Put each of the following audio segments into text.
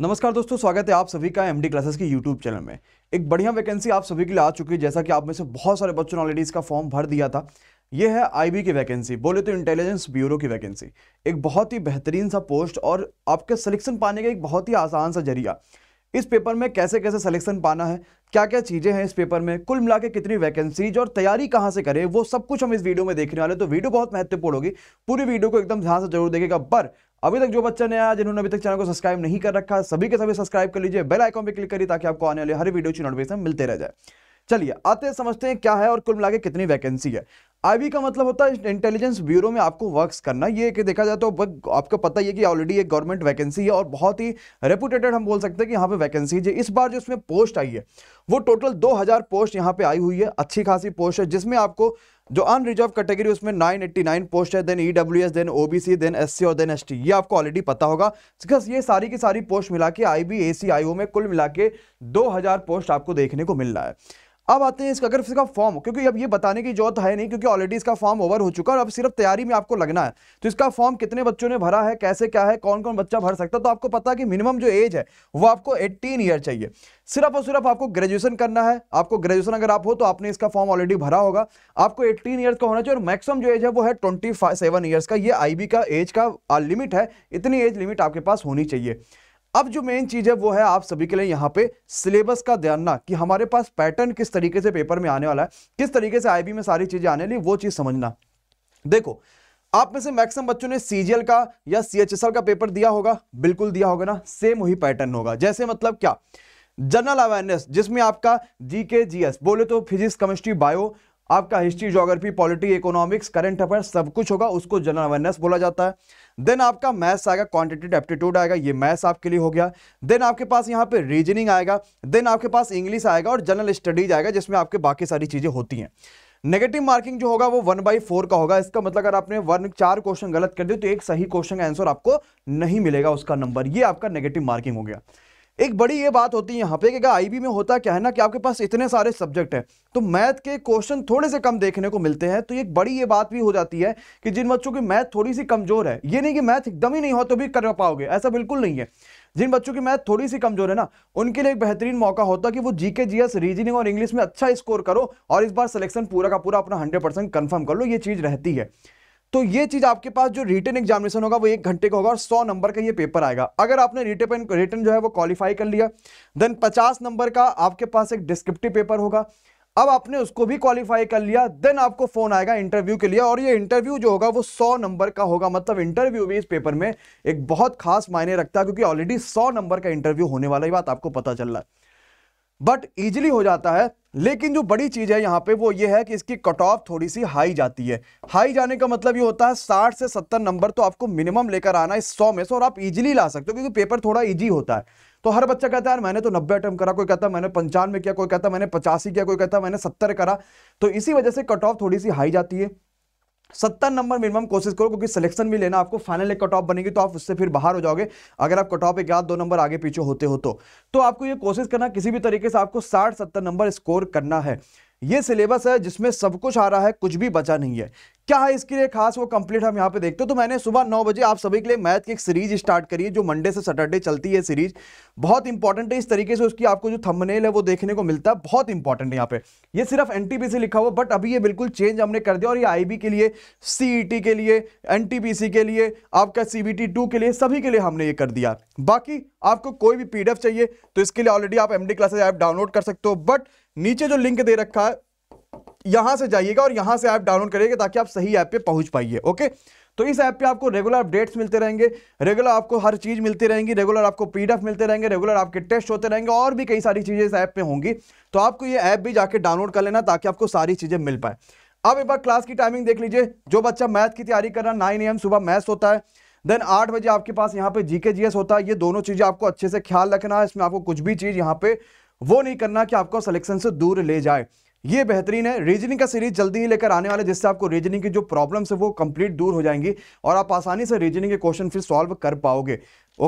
नमस्कार दोस्तों स्वागत है आप सभी का एमडी क्लासेस के यूट्यूब चैनल में एक बढ़िया वैकेंसी आप सभी के लिए आ चुकी है जैसा कि आप में से बहुत सारे बच्चों ने ऑलरेडी इसका फॉर्म भर दिया था यह है आईबी की वैकेंसी बोले तो इंटेलिजेंस ब्यूरो की वैकेंसी एक बहुत ही बेहतरीन सा पोस्ट और आपके सलेक्शन पाने का एक बहुत ही आसान सा जरिया इस पेपर में कैसे कैसे सलेक्शन पाना है क्या क्या चीज़ें हैं इस पेपर में कुल मिला के कितनी वैकेंसीज और तैयारी कहां से करें वो सब कुछ हम इस वीडियो में देखने वाले तो वीडियो बहुत महत्वपूर्ण होगी पूरी वीडियो को एकदम ध्यान से जरूर देखेगा पर अभी तक जो बच्चा नया जिन्होंने अभी तक चैनल को सब्सक्राइब नहीं कर रखा सभी के सभी सब्सक्राइब कर लीजिए बेल आइकॉन पर क्लिक करिए ताकि आपको आने वाले हर वीडियो की नोटिफिकेशन मिलते रह जाए चलिए आते समझते हैं क्या है और कुल मिला कितनी वैकेंसी है आईबी का मतलब होता है इंटेलिजेंस ब्यूरो में आपको वर्क्स करना ये कि देखा जाए तो आपको पता ही है कि ऑलरेडी एक गवर्नमेंट वैकेंसी है और बहुत ही रेपुटेटेड हम बोल सकते हैं कि यहाँ पे वैकेंसी है इस बार जो इसमें पोस्ट आई है वो टोटल 2000 पोस्ट यहाँ पे आई हुई है अच्छी खासी पोस्ट है जिसमें आपको जो अनरिजर्व कैटेगरी उसमें नाइन पोस्ट है then S then C then C और देन टी ये आपको ऑलरेडी पता होगा बिकॉज ये सारी की सारी पोस्ट मिला के आई ओ में कुल मिला के हजार पोस्ट आपको देखने को मिल रहा है अब आते हैं इसका अगर इसका फॉर्म क्योंकि अब ये बताने की जरूरत है नहीं क्योंकि ऑलरेडी इसका फॉर्म ओवर हो चुका है और अब सिर्फ तैयारी में आपको लगना है तो इसका फॉर्म कितने बच्चों ने भरा है कैसे क्या है कौन कौन बच्चा भर सकता है तो आपको पता है कि मिनिमम जो एज है वो आपको एट्टीन ईयर चाहिए सिर्फ और सिर्फ आपको ग्रेजुएशन करना है आपको ग्रेजुएशन अगर आप हो तो आपने इसका फॉर्म ऑलरेडी भरा होगा आपको एट्टीन ईयर्स का होना चाहिए और मैक्सिमम जो एज है वो है 27 ईयर्स का ये आई का एज का लिमिट है इतनी एज लिमिट आपके पास होनी चाहिए अब जो मेन चीज है वो है आप सभी के लिए यहाँ पे सिलेबस का ना कि हमारे पास पैटर्न किस तरीके से पेपर में आने वाला है किस तरीके से आईबी में सारी चीजें आने ली वो चीज समझना देखो आप में से मैक्सिमम बच्चों ने सीजीएल का या सीएचएसएल का पेपर दिया होगा बिल्कुल दिया होगा ना सेम वही पैटर्न होगा जैसे मतलब क्या जनरल अवेयरनेस जिसमें आपका जीके जीएस बोले तो फिजिक्स केमिस्ट्री बायो आपका history geography polity economics current affair सब कुछ होगा उसको जनरल अवेयरनेस बोला जाता है देन आपका मैथ्स आएगा क्वांटिटेटिव एप्टीट्यूड आएगा ये मैथ्स आपके लिए हो गया देन आपके पास यहाँ पे रीजनिंग आएगा देन आपके पास इंग्लिश आएगा और जनरल स्टडीज आएगा जिसमें आपके बाकी सारी चीज़ें होती हैं नेगेटिव मार्किंग जो होगा वो वन बाई फोर का होगा इसका मतलब अगर आपने वन चार क्वेश्चन गलत कर दिए तो एक सही क्वेश्चन का आंसर आपको नहीं मिलेगा उसका नंबर ये आपका नेगेटिव मार्किंग हो गया एक बड़ी ये बात होती है यहाँ पे कि आईबी में होता क्या है ना कि आपके पास इतने सारे सब्जेक्ट हैं तो मैथ के क्वेश्चन थोड़े से कम देखने को मिलते हैं तो एक बड़ी ये बात भी हो जाती है कि जिन बच्चों की मैथ थोड़ी सी कमजोर है ये नहीं कि मैथ एकदम ही नहीं हो तो भी कर पाओगे ऐसा बिल्कुल नहीं है जिन बच्चों की मैथ थोड़ी सी कमजोर है ना उनके लिए एक बेहतरीन मौका होता कि वो जीके जीएस रीजनिंग और इंग्लिश में अच्छा स्कोर करो और इस बार सिलेक्शन पूरा का पूरा अपना हंड्रेड परसेंट कन्फर्म कर लो ये चीज़ रहती है तो ये चीज़ आपके पास जो रिटर्न एग्जामिनेशन होगा वो एक घंटे का होगा और सौ नंबर का ये पेपर आएगा अगर आपने रिटर्न रिटर्न जो है वो क्वालिफाई कर लिया देन पचास नंबर का आपके पास एक डिस्क्रिप्टिव पेपर होगा अब आपने उसको भी क्वालिफाई कर लिया देन आपको फोन आएगा इंटरव्यू के लिए और ये इंटरव्यू जो होगा वो सौ नंबर का होगा मतलब इंटरव्यू भी इस पेपर में एक बहुत खास मायने रखता है क्योंकि ऑलरेडी सौ नंबर का इंटरव्यू होने वाला ही बात आपको पता चल रहा है बट इजिली हो जाता है लेकिन जो बड़ी चीज़ है यहाँ पे वो ये है कि इसकी कट ऑफ थोड़ी सी हाई जाती है हाई जाने का मतलब ये होता है साठ से सत्तर नंबर तो आपको मिनिमम लेकर आना है सौ में से और आप इजीली ला सकते हो क्योंकि पेपर थोड़ा इजी होता है तो हर बच्चा कहता है यार मैंने तो नब्बे अटैम्प करा कोई कहता मैंने पंचानवे किया कोई कहता मैंने पचासी किया कोई कहता मैंने सत्तर करा तो इसी वजह से कट ऑफ थोड़ी सी हाई जाती है सत्तर नंबर मिनिमम कोशिश करो क्योंकि सिलेक्शन भी लेना आपको फाइनल एक कट ऑफ बनेगी तो आप उससे फिर बाहर हो जाओगे अगर आप कट ऑफ एक याद दो नंबर आगे पीछे होते हो तो, तो आपको ये कोशिश करना किसी भी तरीके से आपको साठ सत्तर नंबर स्कोर करना है ये सिलेबस है जिसमें सब कुछ आ रहा है कुछ भी बचा नहीं है क्या है इसके लिए खास वो कंप्लीट हम यहाँ पे देखते हो तो मैंने सुबह नौ बजे आप सभी के लिए मैथ की एक सीरीज स्टार्ट करी है जो मंडे से सैटरडे चलती है सीरीज बहुत इंपॉर्टेंट है इस तरीके से उसकी आपको जो थंबनेल है वो देखने को मिलता है बहुत इंपॉर्टेंट है यहाँ पे ये सिर्फ एनटीपीसी लिखा हुआ बट अभी ये बिल्कुल चेंज हमने कर दिया और ये आई के लिए सीईटी e के लिए एन के लिए आपका सीबीटी टू के लिए सभी के लिए हमने ये कर दिया बाकी आपको कोई भी पीडीएफ चाहिए तो इसके लिए ऑलरेडी आप एमडी क्लासेज ऐप डाउनलोड कर सकते हो बट नीचे जो लिंक दे रखा है यहां से जाइएगा और यहां से ऐप डाउनलोड करिएगा ताकि आप सही ऐप पे पहुंच पाइए ओके तो इस ऐप पे आपको रेगुलर अपडेट्स मिलते रहेंगे रेगुलर आपको हर चीज़ मिलती रहेंगी रेगुलर आपको पीडीएफ मिलते रहेंगे रेगुलर आपके टेस्ट होते रहेंगे और भी कई सारी चीज़ें इस ऐप पे होंगी तो आपको ये ऐप भी जाके डाउनलोड कर लेना ताकि आपको सारी चीज़ें मिल पाए अब एक बार क्लास की टाइमिंग देख लीजिए जो बच्चा मैथ की तैयारी कर रहा है नाइन एम सुबह मैथ्स होता है देन आठ बजे आपके पास यहाँ पे जीके जीएस होता है ये दोनों चीज़ें आपको अच्छे से ख्याल रखना है इसमें आपको कुछ भी चीज़ यहाँ पे वो नहीं करना कि आपको सिलेक्शन से दूर ले जाए ये बेहतरीन है रीजनिंग का सीरीज जल्दी ही लेकर आने वाले जिससे आपको रीजनिंग की जो प्रॉब्लम्स है वो कंप्लीट दूर हो जाएंगी और आप आसानी से रीजनिंग के क्वेश्चन फिर सॉल्व कर पाओगे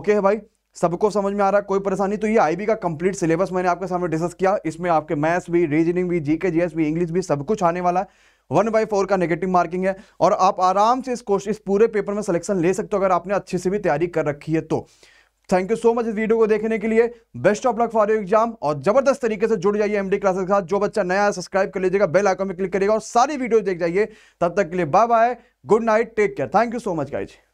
ओके है भाई सबको समझ में आ रहा है कोई परेशानी तो ये आईबी का कंप्लीट सिलेबस मैंने आपके सामने डिस्कस किया इसमें आपके मैथ्स भी रीजनिंग भी जीके जीएस भी इंग्लिश भी सब कुछ आने वाला है वन बाई फोर का नेगेटिव मार्किंग है और आप आराम से इस क्वेश्चन इस पूरे पेपर में सिलेक्शन ले सकते हो अगर आपने अच्छे से भी तैयारी कर रखी है तो थैंक यू सो मच इस वीडियो को देखने के लिए best of luck for you exam और जबरदस्त तरीके से जुड़ जाइए एमडी क्लासेस के साथ जो बच्चा नया है सब्सक्राइब कर लीजिएगा बेल आइकन में क्लिक करिएगा और सारी वीडियो देख जाइए तब तक के लिए bye bye good night take care thank you so much guys